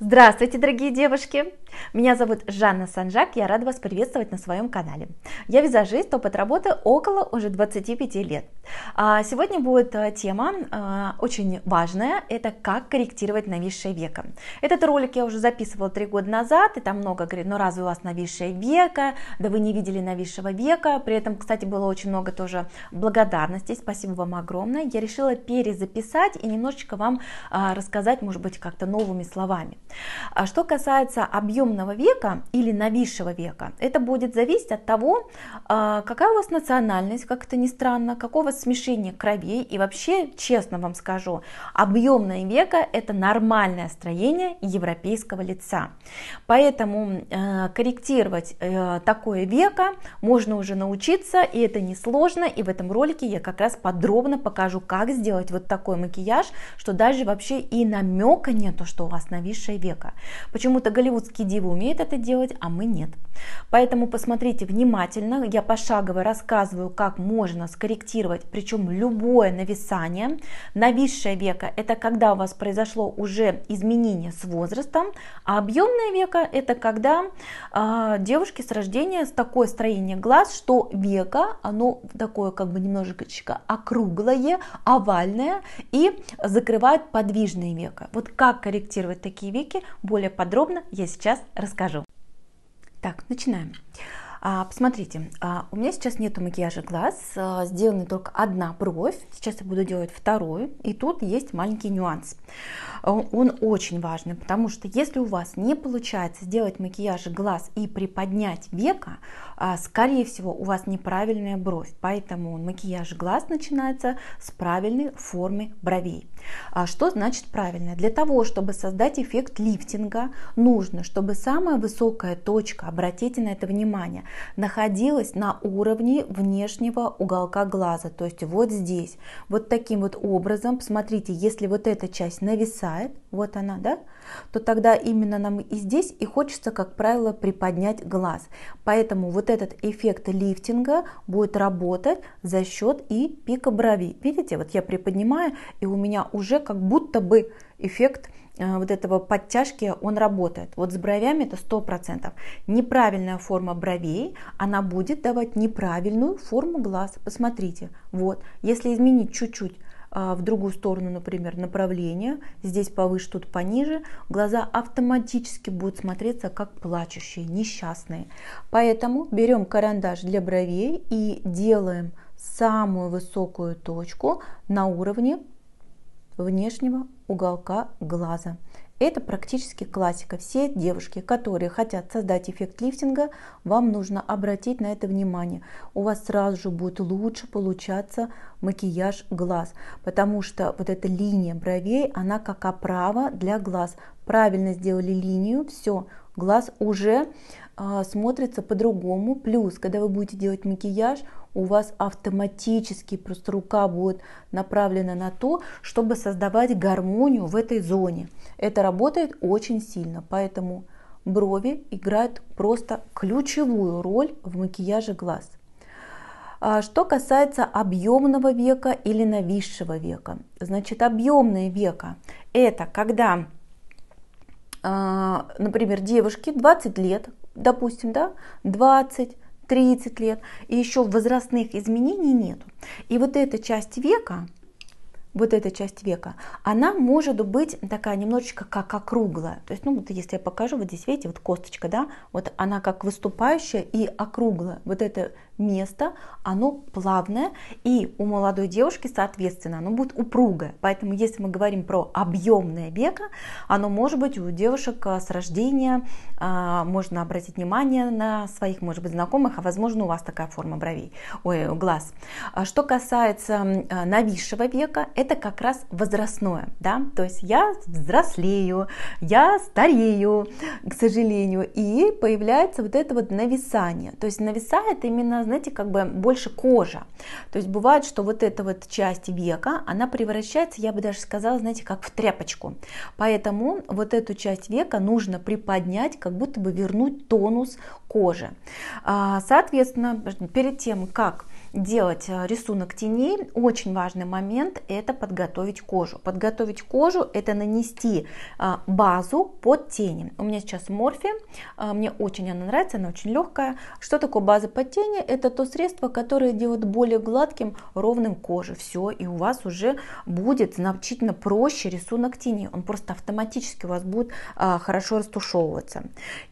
Здравствуйте, дорогие девушки! Меня зовут Жанна Санжак, я рада вас приветствовать на своем канале. Я визажист, опыт работы около уже 25 лет. А, сегодня будет э, тема э, очень важная, это как корректировать нависшее веко. Этот ролик я уже записывала три года назад, и там много говорит, ну разве у вас нависшее веко, да вы не видели нависшего века. При этом, кстати, было очень много тоже благодарностей, спасибо вам огромное. Я решила перезаписать и немножечко вам э, рассказать, может быть, как-то новыми словами. А что касается объема темного века или новейшего века. Это будет зависеть от того, а, какая у вас национальность, как это ни странно, какого смешения кровей. И вообще, честно вам скажу, объемное века это нормальное строение европейского лица. Поэтому э, корректировать э, такое века можно уже научиться, и это несложно. И в этом ролике я как раз подробно покажу, как сделать вот такой макияж, что даже вообще и намека нету, что у вас новейшее века. Почему-то голливудские дивы умеют это делать, а мы нет. Поэтому посмотрите внимательно, я пошагово рассказываю, как можно скорректировать, причем любое нависание. Нависшее веко – это когда у вас произошло уже изменение с возрастом, а объемное веко – это когда э, девушки с рождения с такое строение глаз, что веко, оно такое как бы немножечко округлое, овальное и закрывает подвижные века. Вот как корректировать такие веки, более подробно я сейчас расскажу. Так, начинаем. А, посмотрите, а, у меня сейчас нету макияжа глаз, а, сделана только одна бровь, сейчас я буду делать вторую, и тут есть маленький нюанс. Он, очень важный, потому что если у вас не получается сделать макияж глаз и приподнять века, скорее всего у вас неправильная бровь, поэтому макияж глаз начинается с правильной формы бровей. А что значит правильное? Для того, чтобы создать эффект лифтинга, нужно, чтобы самая высокая точка, обратите на это внимание, находилась на уровне внешнего уголка глаза, то есть вот здесь. Вот таким вот образом, посмотрите, если вот эта часть нависает, вот она, да, то тогда именно нам и здесь и хочется, как правило, приподнять глаз. Поэтому вот этот эффект лифтинга будет работать за счет и пика брови. Видите, вот я приподнимаю, и у меня уже как будто бы эффект э, вот этого подтяжки, он работает. Вот с бровями это 100%. Неправильная форма бровей, она будет давать неправильную форму глаз. Посмотрите, вот, если изменить чуть-чуть а, в другую сторону, например, направление, здесь повыше, тут пониже, глаза автоматически будут смотреться как плачущие, несчастные. Поэтому берем карандаш для бровей и делаем самую высокую точку на уровне внешнего уголка глаза. Это практически классика. Все девушки, которые хотят создать эффект лифтинга, вам нужно обратить на это внимание. У вас сразу же будет лучше получаться макияж глаз, потому что вот эта линия бровей, она как оправа для глаз. Правильно сделали линию, все, глаз уже а, смотрится по-другому. Плюс, когда вы будете делать макияж, у вас автоматически просто рука будет направлена на то, чтобы создавать гармонию в этой зоне. Это работает очень сильно, поэтому брови играют просто ключевую роль в макияже глаз. А, что касается объемного века или нависшего века, значит объемное веко – это когда, а, например, девушке 20 лет, допустим, да, 20, 30 лет, и еще возрастных изменений нет. И вот эта часть века, вот эта часть века, она может быть такая немножечко как округлая. То есть, ну, вот если я покажу, вот здесь, видите, вот косточка, да, вот она как выступающая и округлая. Вот эта место, оно плавное, и у молодой девушки, соответственно, оно будет упругое. Поэтому, если мы говорим про объемное веко, оно может быть у девушек э, с рождения, а, можно обратить внимание на своих, может быть, знакомых, а возможно, у вас такая форма бровей, ой, глаз. А что касается э, нависшего века, это как раз возрастное, да, то есть я взрослею, я старею, к сожалению, и появляется вот это вот нависание. То есть нависает именно знаете, как бы больше кожа. То есть бывает, что вот эта вот часть века, она превращается, я бы даже сказала, знаете, как в тряпочку. Поэтому вот эту часть века нужно приподнять, как будто бы вернуть тонус кожи. А, соответственно, перед тем, как делать э, рисунок теней, очень важный момент – это подготовить кожу. Подготовить кожу – это нанести э, базу под тени. У меня сейчас морфи, э, мне очень она нравится, она очень легкая. Что такое база под тени? Это то средство, которое делает более гладким, ровным кожу. Все, и у вас уже будет значительно проще рисунок тени. Он просто автоматически у вас будет хорошо растушевываться.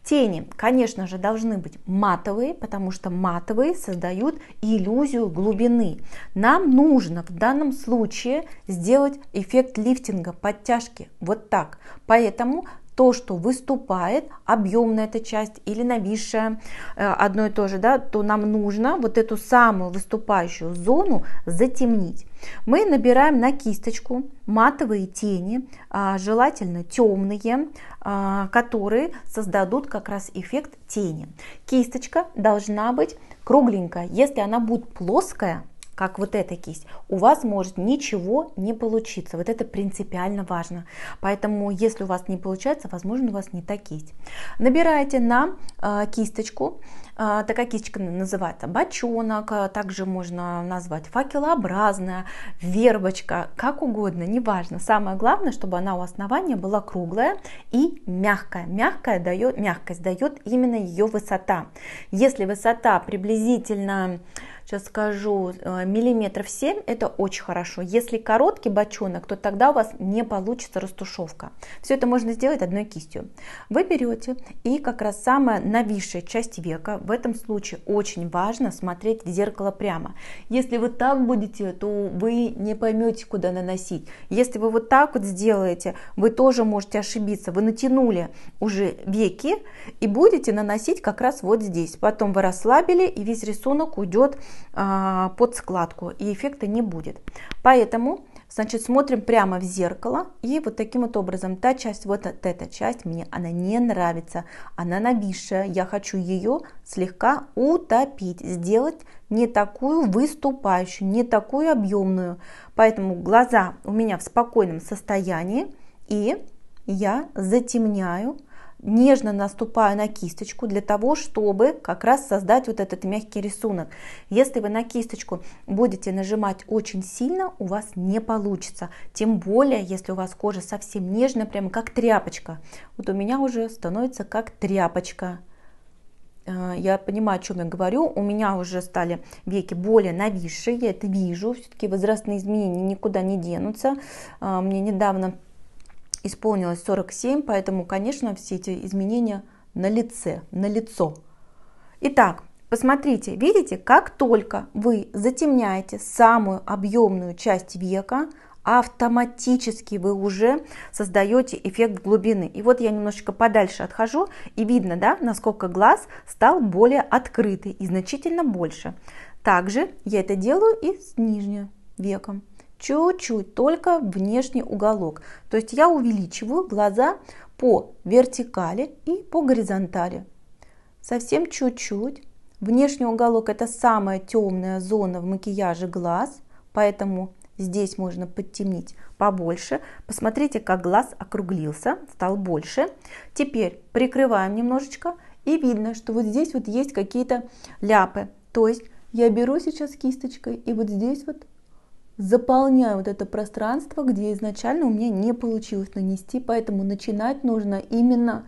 Тени, конечно же, должны быть матовые, потому что матовые создают иллюзию иллюзию глубины. Нам нужно в данном случае сделать эффект лифтинга, подтяжки, вот так. Поэтому то, что выступает, объемная эта часть или нависшая, э, одно и то же, да, то нам нужно вот эту самую выступающую зону затемнить. Мы набираем на кисточку матовые тени, а, желательно темные, а, которые создадут как раз эффект тени. Кисточка должна быть кругленькая. Если она будет плоская, как вот эта кисть, у вас может ничего не получиться. Вот это принципиально важно. Поэтому, если у вас не получается, возможно, у вас не та кисть. Набираете на э, кисточку а, Такая кисточка называется бочонок, а, также можно назвать факелообразная, вербочка, как угодно, неважно. Самое главное, чтобы она у основания была круглая и мягкая. Мягкая дает, мягкость дает именно ее высота. Если высота приблизительно сейчас скажу, э, миллиметров 7, это очень хорошо. Если короткий бочонок, то тогда у вас не получится растушевка. Все это можно сделать одной кистью. Вы берете и как раз самая нависшая часть века, в этом случае очень важно смотреть в зеркало прямо. Если вы так будете, то вы не поймете, куда наносить. Если вы вот так вот сделаете, вы тоже можете ошибиться. Вы натянули уже веки и будете наносить как раз вот здесь. Потом вы расслабили и весь рисунок уйдет а, под складку и эффекта не будет. Поэтому Значит, смотрим прямо в зеркало и вот таким вот образом. Та часть, вот эта часть мне, она не нравится, она нависшая. Я хочу ее слегка утопить, сделать не такую выступающую, не такую объемную. Поэтому глаза у меня в спокойном состоянии и я затемняю нежно наступаю на кисточку для того, чтобы как раз создать вот этот мягкий рисунок. Если вы на кисточку будете нажимать очень сильно, у вас не получится. Тем более, если у вас кожа совсем нежная, прямо как тряпочка. Вот у меня уже становится как тряпочка э, я понимаю, о чем я говорю, у меня уже стали веки более нависшие, я это вижу, все-таки возрастные изменения никуда не денутся. Э, мне недавно исполнилось 47, поэтому, конечно, все эти изменения на лице, на лицо. Итак, посмотрите, видите, как только вы затемняете самую объемную часть века, автоматически вы уже создаете эффект глубины. И вот я немножечко подальше отхожу, и видно, да, насколько глаз стал более открытый и значительно больше. Также я это делаю и с нижним веком чуть-чуть, только внешний уголок. То есть я увеличиваю глаза по вертикали и по горизонтали. Совсем чуть-чуть. Внешний уголок это самая темная зона в макияже глаз, поэтому здесь можно подтемнить побольше. Посмотрите, как глаз округлился, стал больше. Теперь прикрываем немножечко и видно, что вот здесь вот есть какие-то ляпы. То есть я беру сейчас кисточкой и вот здесь вот заполняю вот это пространство, где изначально у меня не получилось нанести, поэтому начинать нужно именно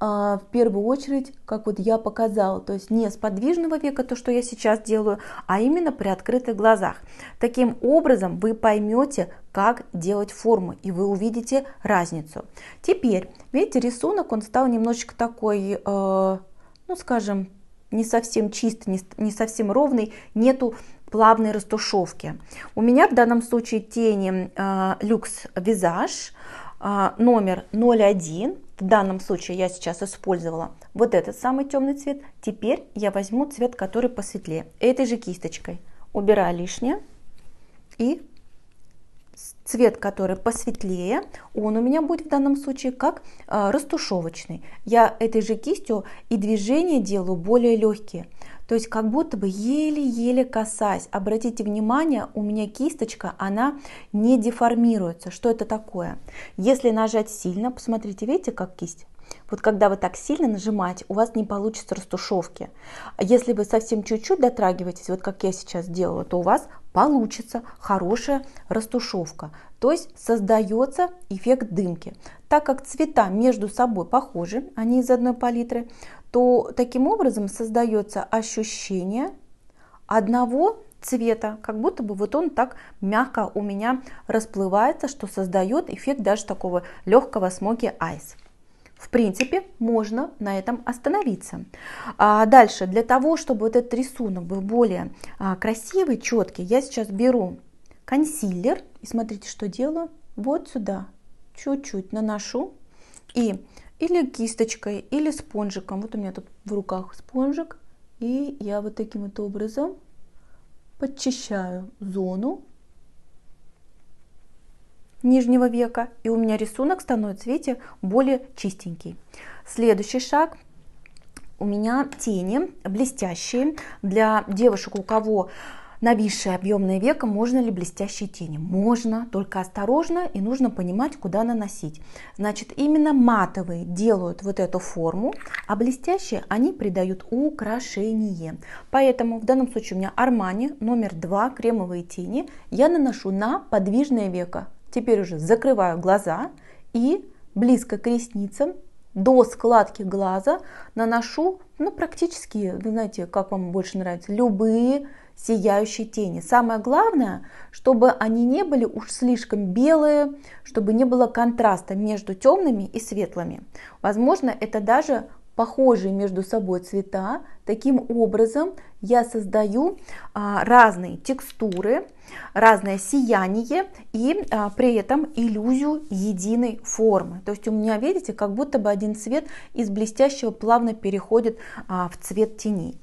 а, в первую очередь, как вот я показала, то есть не с подвижного века, то, что я сейчас делаю, а именно при открытых глазах. Таким образом вы поймете, как делать форму, и вы увидите разницу. Теперь, видите, рисунок, он стал немножечко такой, э, ну скажем, не совсем чистый, не, не совсем ровный, нету плавной растушевки. У меня в данном случае тени э, люкс визаж э, номер 01. В данном случае я сейчас использовала вот этот самый темный цвет. Теперь я возьму цвет, который посветлее. Этой же кисточкой убираю лишнее. И цвет, который посветлее, он у меня будет в данном случае как э, растушевочный. Я этой же кистью и движения делаю более легкие. То есть как будто бы еле-еле касаясь. Обратите внимание, у меня кисточка, она не деформируется. Что это такое? Если нажать сильно, посмотрите, видите, как кисть? Вот когда вы так сильно нажимаете, у вас не получится растушевки. Если вы совсем чуть-чуть дотрагиваетесь, вот как я сейчас делала, то у вас получится хорошая растушевка. То есть создается эффект дымки. Так как цвета между собой похожи, они из одной палитры, то таким образом создается ощущение одного цвета, как будто бы вот он так мягко у меня расплывается, что создает эффект даже такого легкого смоки айс. В принципе, можно на этом остановиться. А дальше, для того, чтобы вот этот рисунок был более а, красивый, четкий, я сейчас беру консилер. И смотрите, что делаю. Вот сюда чуть-чуть наношу. И или кисточкой, или спонжиком. Вот у меня тут в руках спонжик. И я вот таким вот образом подчищаю зону нижнего века. И у меня рисунок становится, видите, более чистенький. Следующий шаг у меня тени блестящие для девушек, у кого Нависшее объемное веко можно ли блестящие тени? Можно, только осторожно и нужно понимать, куда наносить. Значит, именно матовые делают вот эту форму, а блестящие они придают украшение. Поэтому в данном случае у меня Армани номер 2 кремовые тени я наношу на подвижное веко. Теперь уже закрываю глаза и близко к ресницам до складки глаза наношу, ну, практически, вы знаете, как вам больше нравится, любые сияющие тени. Самое главное, чтобы они не были уж слишком белые, чтобы не было контраста между темными и светлыми. Возможно, это даже похожие между собой цвета. Таким образом я создаю а, разные текстуры, разное сияние и а, при этом иллюзию единой формы. То есть у меня, видите, как будто бы один цвет из блестящего плавно переходит а, в цвет теней.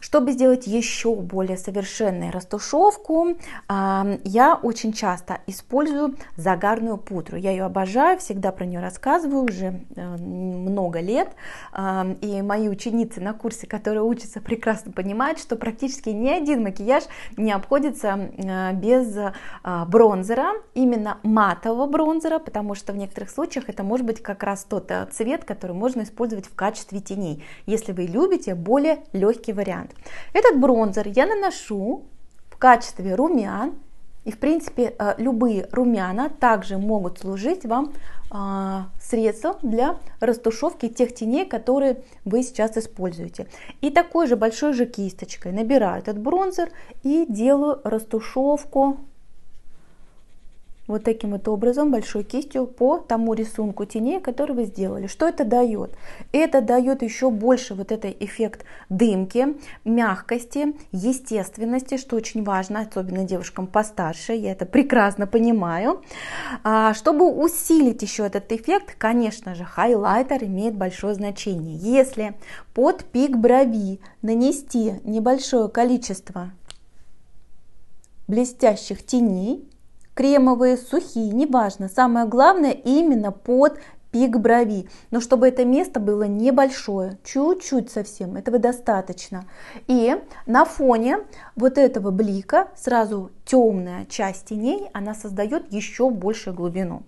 Чтобы сделать еще более совершенную растушевку, а, я очень часто использую загарную пудру. Я ее обожаю, всегда про нее рассказываю уже э, много лет. А, и мои ученицы на курсе, которые учатся, прекрасно понимают, что практически ни один макияж не обходится э, без э, бронзера, именно матового бронзера, потому что в некоторых случаях это может быть как раз тот цвет, который можно использовать в качестве теней, если вы любите более легкий вариант. Этот бронзер я наношу в качестве румян. И в принципе э, любые румяна также могут служить вам а, средством для растушевки тех теней, которые вы сейчас используете. И такой же большой же кисточкой набираю этот бронзер и делаю растушевку вот таким вот образом, большой кистью по тому рисунку теней, который вы сделали. Что это дает? Это дает еще больше вот этот эффект дымки, мягкости, естественности, что очень важно, особенно девушкам постарше, я это прекрасно понимаю. А, чтобы усилить еще этот эффект, конечно же, хайлайтер имеет большое значение. Если под пик брови нанести небольшое количество блестящих теней, кремовые, сухие, неважно. Самое главное именно под пик брови, но чтобы это место было небольшое, чуть-чуть совсем, этого достаточно. И на фоне вот этого блика сразу темная часть теней, она создает еще большую глубину.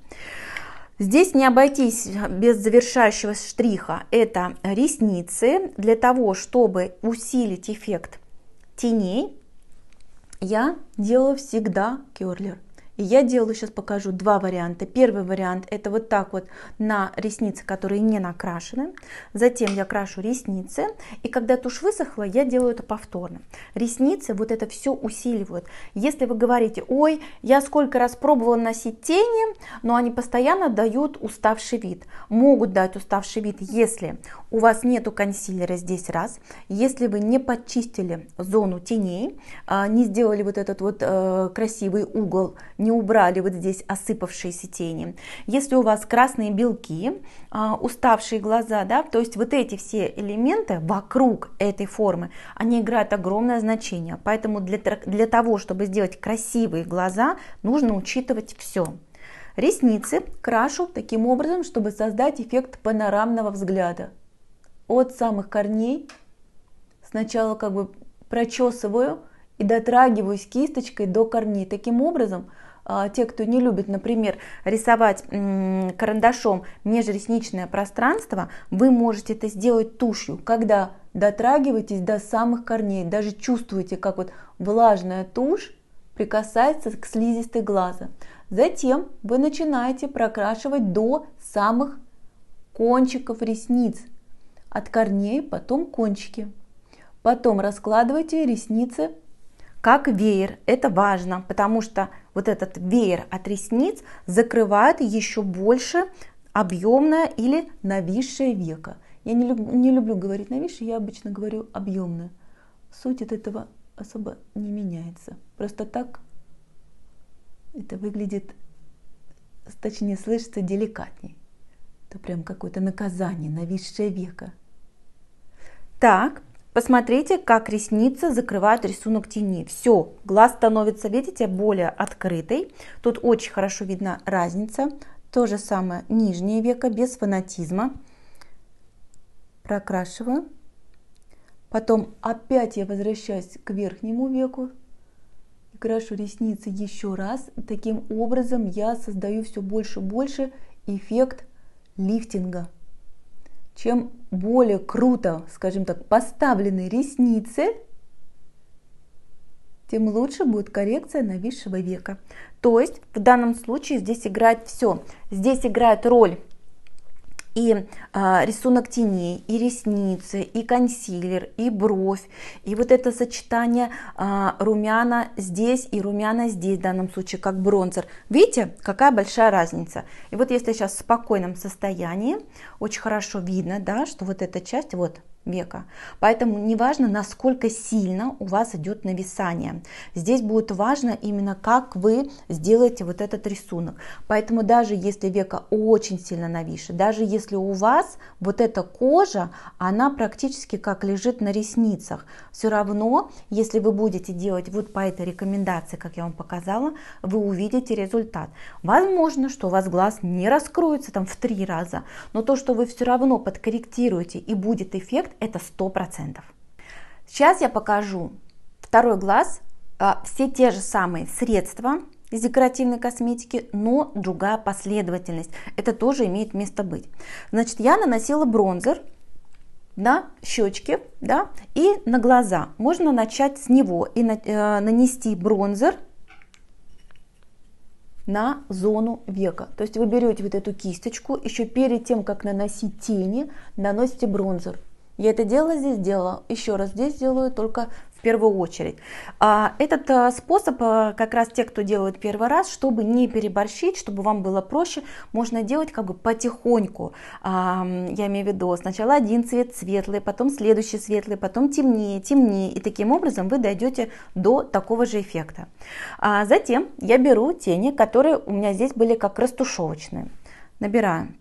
Здесь не обойтись без завершающего штриха. Это ресницы. Для того, чтобы усилить эффект теней, я делаю всегда керлер. И я делаю, сейчас покажу два варианта. Первый вариант это вот так вот на ресницы, которые не накрашены. Затем я крашу ресницы. И когда тушь высохла, я делаю это повторно. Ресницы вот это все усиливают. Если вы говорите, ой, я сколько раз пробовала носить тени, но они постоянно дают уставший вид. Могут дать уставший вид, если у вас нету консилера здесь раз, если вы не подчистили зону теней, а, не сделали вот этот вот э, красивый угол, не убрали вот здесь осыпавшиеся тени, если у вас красные белки, а, уставшие глаза, да, то есть вот эти все элементы вокруг этой формы, они играют огромное значение, поэтому для, для того, чтобы сделать красивые глаза, нужно учитывать все. Ресницы крашу таким образом, чтобы создать эффект панорамного взгляда от самых корней. Сначала как бы прочесываю и дотрагиваюсь кисточкой до корней. Таким образом, а, те, кто не любит, например, рисовать карандашом межресничное пространство, вы можете это сделать тушью, когда дотрагиваетесь до самых корней, даже чувствуете, как вот влажная тушь прикасается к слизистой глаза. Затем вы начинаете прокрашивать до самых кончиков ресниц, от корней, потом кончики. Потом раскладывайте ресницы как веер. Это важно, потому что вот этот веер от ресниц закрывает еще больше объемное или нависшее веко. Я не, люб, не люблю говорить нависшее, я обычно говорю объемное. Суть от этого особо не меняется. Просто так это выглядит, точнее слышится деликатней. Это прям какое-то наказание, нависшее века. Так, посмотрите, как ресница закрывает рисунок тени. Все, глаз становится, видите, более открытый. Тут очень хорошо видна разница. То же самое нижнее веко, без фанатизма. Прокрашиваю. Потом опять я возвращаюсь к верхнему веку, крашу ресницы еще раз. Таким образом я создаю все больше и больше эффект лифтинга. Чем более круто, скажем так, поставлены ресницы, тем лучше будет коррекция нависшего века. То есть в данном случае здесь играет все. Здесь играет роль и а, рисунок теней, и ресницы, и консилер, и бровь, и вот это сочетание а, румяна здесь и румяна здесь, в данном случае как бронзер. Видите, какая большая разница? И вот если сейчас в спокойном состоянии, очень хорошо видно, да, что вот эта часть, вот века. Поэтому неважно, насколько сильно у вас идет нависание. Здесь будет важно именно, как вы сделаете вот этот рисунок. Поэтому даже если века очень сильно навише, даже если у вас вот эта кожа, она практически как лежит на ресницах, все равно, если вы будете делать вот по этой рекомендации, как я вам показала, вы увидите результат. Возможно, что у вас глаз не раскроется там в три раза, но то, что вы все равно подкорректируете и будет эффект, эффект это 100%. Сейчас я покажу второй глаз, а, все те же самые средства из декоративной косметики, но другая последовательность. Это тоже имеет место быть. Значит, я наносила бронзер на щечки да, и на глаза. Можно начать с него и на, э, нанести бронзер на зону века. То есть вы берете вот эту кисточку, еще перед тем, как наносить тени, наносите бронзер. Я это дело здесь, делала, еще раз здесь делаю, только в первую очередь. А Этот э, способ э, как раз те, кто делают первый раз, чтобы не переборщить, чтобы вам было проще, можно делать как бы потихоньку. А, я имею в виду сначала один цвет светлый, потом следующий светлый, потом темнее, темнее. И таким образом вы дойдете до такого же эффекта. А затем я беру тени, которые у меня здесь были как растушевочные. Набираю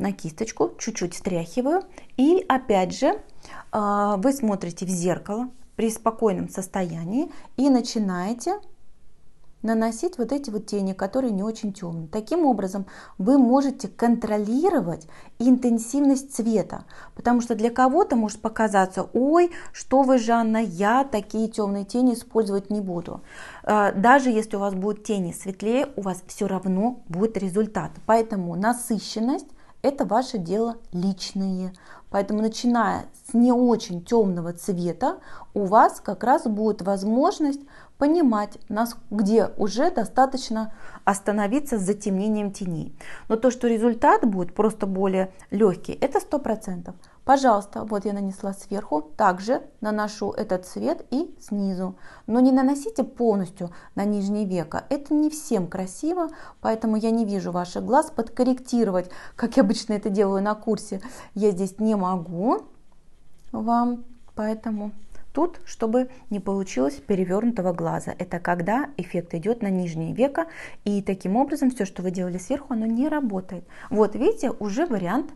на кисточку, чуть-чуть стряхиваю. И опять же а, вы смотрите в зеркало при спокойном состоянии и начинаете наносить вот эти вот тени, которые не очень темные. Таким образом, вы можете контролировать интенсивность цвета, потому что для кого-то может показаться, ой, что вы, Жанна, я такие темные тени использовать не буду. А, даже если у вас будут тени светлее, у вас все равно будет результат. Поэтому насыщенность это ваше дело личное. Поэтому начиная не очень темного цвета, у вас как раз будет возможность понимать, где уже достаточно остановиться с затемнением теней. Но то, что результат будет просто более легкий, это 100%. Пожалуйста, вот я нанесла сверху, также наношу этот цвет и снизу. Но не наносите полностью на нижнее века это не всем красиво, поэтому я не вижу ваших глаз подкорректировать, как я обычно это делаю на курсе, я здесь не могу вам, поэтому тут, чтобы не получилось перевернутого глаза. Это когда эффект идет на нижние веко и таким образом все, что вы делали сверху, оно не работает. Вот видите, уже вариант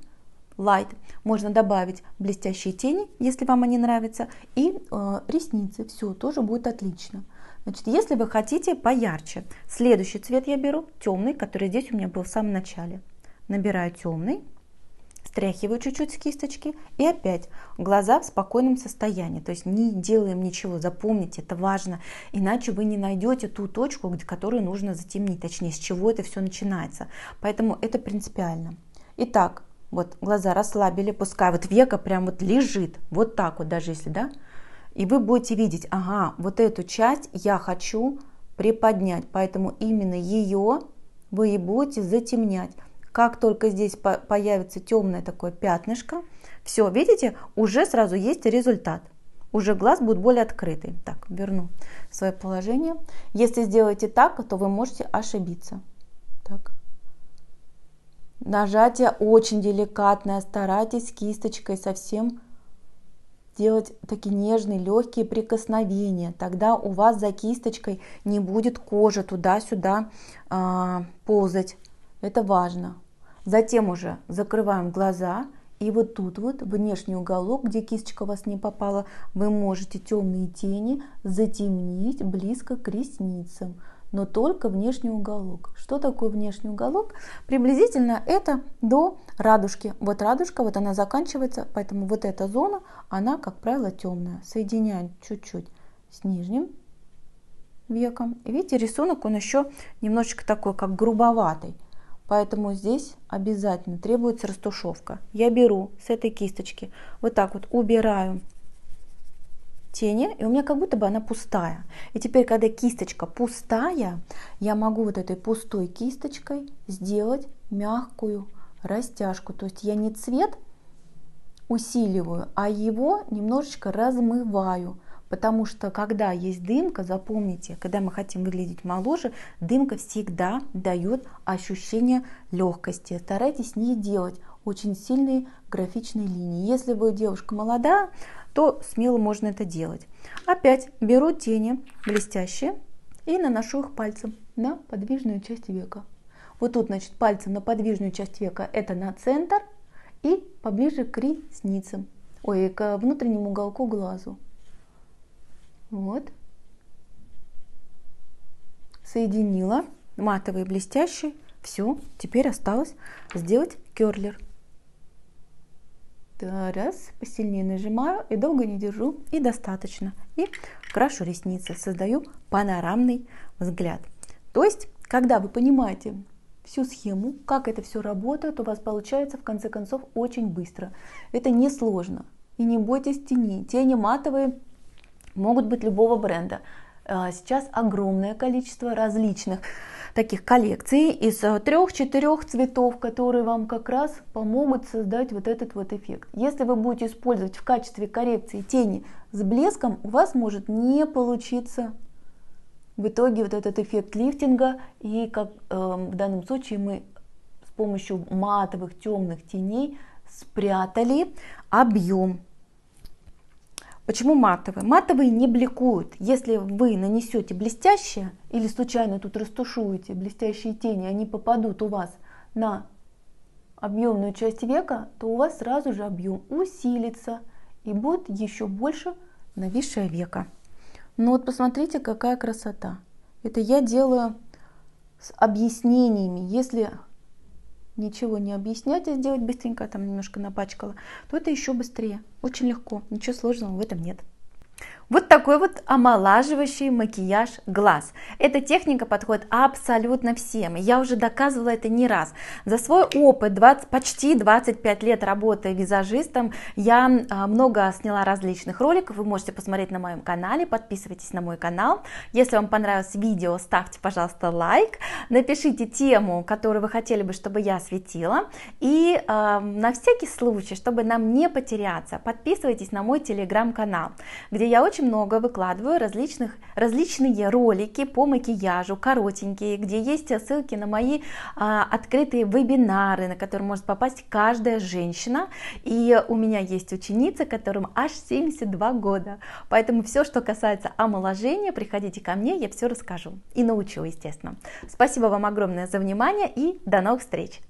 light. Можно добавить блестящие тени, если вам они нравятся, и э, ресницы. Все, тоже будет отлично. Значит, если вы хотите поярче, следующий цвет я беру темный, который здесь у меня был в самом начале. Набираю темный стряхиваю чуть-чуть с кисточки и опять глаза в спокойном состоянии. То есть не делаем ничего, запомните, это важно, иначе вы не найдете ту точку, где которую нужно затемнить, точнее, с чего это все начинается. Поэтому это принципиально. Итак, вот глаза расслабили, пускай вот века прям вот лежит, вот так вот даже если, да, и вы будете видеть, ага, вот эту часть я хочу приподнять, поэтому именно ее вы и будете затемнять. Как только здесь появится темное такое пятнышко, все, видите, уже сразу есть результат. Уже глаз будет более открытый. Так, верну свое положение. Если сделаете так, то вы можете ошибиться. Так. Нажатие очень деликатное. Старайтесь кисточкой совсем делать такие нежные, легкие прикосновения. Тогда у вас за кисточкой не будет кожа туда-сюда э, ползать. Это важно. Затем уже закрываем глаза. И вот тут вот внешний уголок, где кисточка у вас не попала, вы можете темные тени затемнить близко к ресницам но только внешний уголок. Что такое внешний уголок? Приблизительно это до радужки. Вот радужка, вот она заканчивается, поэтому вот эта зона, она, как правило, темная. Соединяем чуть-чуть с нижним веком. видите, рисунок, он еще немножечко такой, как грубоватый. Поэтому здесь обязательно требуется растушевка. Я беру с этой кисточки, вот так вот убираю тени, и у меня как будто бы она пустая. И теперь, когда кисточка пустая, я могу вот этой пустой кисточкой сделать мягкую растяжку. То есть я не цвет усиливаю, а его немножечко размываю. Потому что когда есть дымка, запомните, когда мы хотим выглядеть моложе, дымка всегда дает ощущение легкости. Старайтесь не делать очень сильные графичные линии. Если вы девушка молодая, то смело можно это делать. Опять беру тени блестящие и наношу их пальцем на подвижную часть века. Вот тут, значит, пальцем на подвижную часть века это на центр и поближе к ресницам, ой, к внутреннему уголку глазу. Вот. Соединила матовый блестящий. Все, теперь осталось сделать керлер. Раз, посильнее нажимаю и долго не держу, и достаточно. И крашу ресницы, создаю панорамный взгляд. То есть, когда вы понимаете всю схему, как это все работает, у вас получается в конце концов очень быстро. Это не сложно. И не бойтесь тени, Тени матовые могут быть любого бренда. А, сейчас огромное количество различных таких коллекций из э, трех-четырех цветов, которые вам как раз помогут создать вот этот вот эффект. Если вы будете использовать в качестве коррекции тени с блеском, у вас может не получиться в итоге вот этот эффект лифтинга. И как э, в данном случае мы с помощью матовых темных теней спрятали объем Почему матовые? Матовые не бликуют. Если вы нанесете блестящие или случайно тут растушуете блестящие тени, они попадут у вас на объемную часть века, то у вас сразу же объем усилится и будет еще больше нависшее века. Ну вот посмотрите, какая красота. Это я делаю с объяснениями. Если ничего не объяснять и а сделать быстренько, а там немножко напачкала, то это еще быстрее, очень легко, ничего сложного в этом нет. Вот такой вот омолаживающий макияж глаз. Эта техника подходит абсолютно всем. Я уже доказывала это не раз. За свой опыт 20, почти 25 лет работы визажистом я а, много сняла различных роликов. Вы можете посмотреть на моем канале. Подписывайтесь на мой канал. Если вам понравилось видео, ставьте, пожалуйста, лайк. Напишите тему, которую вы хотели бы, чтобы я осветила. И э, на всякий случай, чтобы нам не потеряться, подписывайтесь на мой телеграм-канал, где я очень очень много выкладываю различных, различные ролики по макияжу, коротенькие, где есть ссылки на мои а, открытые вебинары, на которые может попасть каждая женщина. И у меня есть ученица, которым аж 72 года. Поэтому все, что касается омоложения, приходите ко мне, я все расскажу и научу, естественно. Спасибо вам огромное за внимание и до новых встреч!